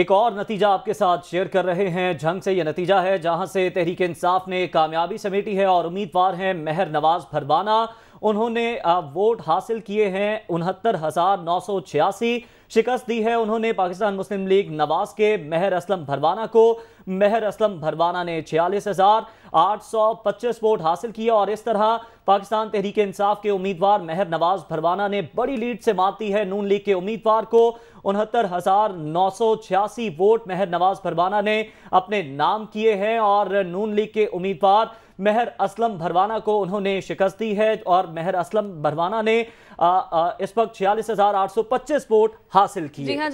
एक और नतीजा आपके साथ शेयर कर रहे हैं झंग से यह नतीजा है जहां से तहरीक इंसाफ ने कामयाबी समेटी है और उम्मीदवार हैं मेहर नवाज फरबाना उन्होंने वोट हासिल किए हैं उनहत्तर हजार नौ सौ छियासी शिकस्त दी है उन्होंने पाकिस्तान मुस्लिम लीग नवाज के मेहर असलम भरवाना को मेहर असलम भरवाना ने छियालीस हजार आठ सौ पच्चीस वोट हासिल किया और इस तरह पाकिस्तान तहरीक इंसाफ के उम्मीदवार मेहर नवाज भरवाना ने बड़ी लीड से मात दी है नून लीग के उम्मीदवार को उनहत्तर हजार नौ सौ छियासी वोट मेहर नवाज भरवाना ने अपने नाम किए हैं और नून लीग के उम्मीदवार मेहर असलम भरवाना को उन्होंने शिकस्त दी है और मेहर असलम बरवाना ने आ, आ, इस वक्त छियालीस वोट हासिल किए हाँ